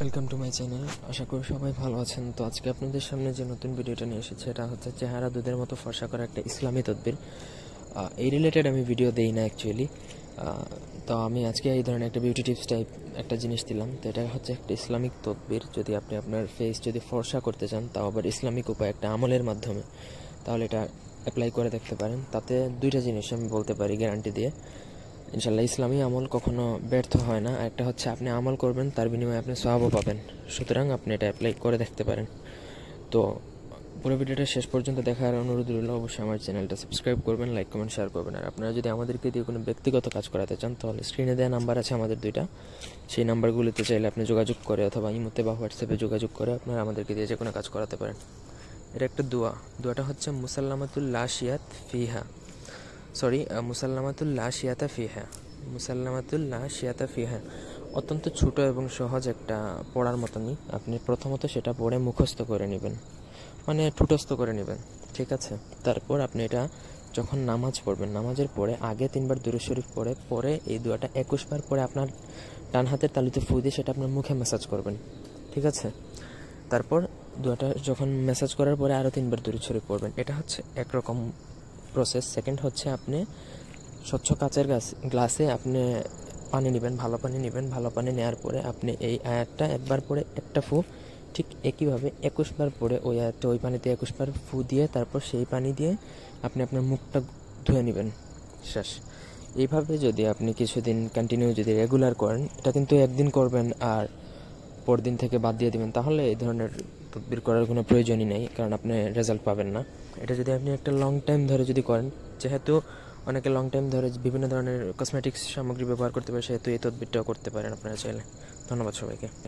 welcome to my channel আশা করি সবাই ভালো আছেন তো আজকে আপনাদের সামনে যে নতুন ভিডিওটা নিয়ে এসেছে এটা হচ্ছে চেহারা দুধের মতো ফর্সা করা একটা ইসলামী তদ্বির এই রিলেটেড আমি ভিডিও দেই না অ্যাকচুয়ালি তো আমি আজকে এই ধরনের একটা বিউটি টিপস টাইপ একটা জিনিস দিলাম তো এটা হচ্ছে একটা ইসলামিক তদ্বির যদি আপনি আপনার ফেস যদি ফর্সা করতে চান তাও আবার ইসলামিক উপায় একটা আমলের মাধ্যমে তাহলে এটা অ্যাপ্লাই করে দেখতে পারেন তাতে দুইটা জিনিস আমি বলতে পারি গ্যারান্টি দিয়ে ইনশাল্লাহ ইসলামী আমল কখনো ব্যর্থ হয় না একটা হচ্ছে আপনি আমল করবেন তার বিনিময়ে আপনি সহাবও পাবেন সুতরাং আপনি এটা অ্যাপ্লাই করে দেখতে পারেন তো পুরো ভিডিওটা শেষ পর্যন্ত দেখার অনুরোধ রইল অবশ্যই আমার চ্যানেলটা সাবস্ক্রাইব করবেন লাইক কমেন্ট শেয়ার করবেন আর আপনারা যদি আমাদেরকে দিয়ে কোনো ব্যক্তিগত কাজ করাতে চান তাহলে স্ক্রিনে দেওয়া নাম্বার আছে আমাদের দুইটা সেই নাম্বারগুলিতে চাইলে আপনি যোগাযোগ করে অথবা ইমোতে বা হোয়াটসঅ্যাপে যোগাযোগ করে আপনারা আমাদেরকে দিয়ে যে কোনো কাজ করাতে পারেন এটা একটা দোয়া দোয়াটা হচ্ছে মুসাল্লামাতুল লাশিয়াত ফিহা সরি মুসাল্লামাতুল্লাহ শিয়াতা ফিহা মুসাল্লামাতুল্লাহ শিয়াতা ফিহা অত্যন্ত ছোট এবং সহজ একটা পড়ার মতনই আপনি প্রথমত সেটা পড়ে মুখস্থ করে নেবেন মানে ঠুটস্থ করে নেবেন ঠিক আছে তারপর আপনি এটা যখন নামাজ পড়বেন নামাজের পরে আগে তিনবার দূর শরীফ পড়ে পরে এই দুয়াটা একুশবার পরে আপনার ডান হাতের তালুতে ফু দিয়ে সেটা আপনার মুখে ম্যাসাজ করবেন ঠিক আছে তারপর দুয়াটা যখন ম্যাসাজ করার পরে আরও তিনবার দূর শরীফ পড়বেন এটা হচ্ছে একরকম প্রসেস সেকেন্ড হচ্ছে আপনি স্বচ্ছ কাচের গ্লাসে আপনি পানি নেবেন ভালো পানি নেবেন ভালো পানি নেওয়ার পরে আপনি এই আয়ারটা একবার পরে একটা ফু ঠিক একইভাবে একুশবার পরে ওই আয়ারটা ওই পানিতে একুশবার ফু দিয়ে তারপর সেই পানি দিয়ে আপনি আপনার মুখটা ধুয়ে নেবেন শেষ এইভাবে যদি আপনি কিছুদিন কন্টিনিউ যদি রেগুলার করেন এটা কিন্তু একদিন করবেন আর পরদিন থেকে বাদ দিয়ে দেবেন তাহলে এই ধরনের তদবির করার কোনো প্রয়োজনই নেই কারণ আপনি রেজাল্ট পাবেন না এটা যদি আপনি একটা লং টাইম ধরে যদি করেন যেহেতু অনেকে লং টাইম ধরে বিভিন্ন ধরনের কসমেটিক্স সামগ্রী ব্যবহার করতে পারে সেহেতু এই তদবিরটাও করতে পারেন আপনারা চাইলে ধন্যবাদ সবাইকে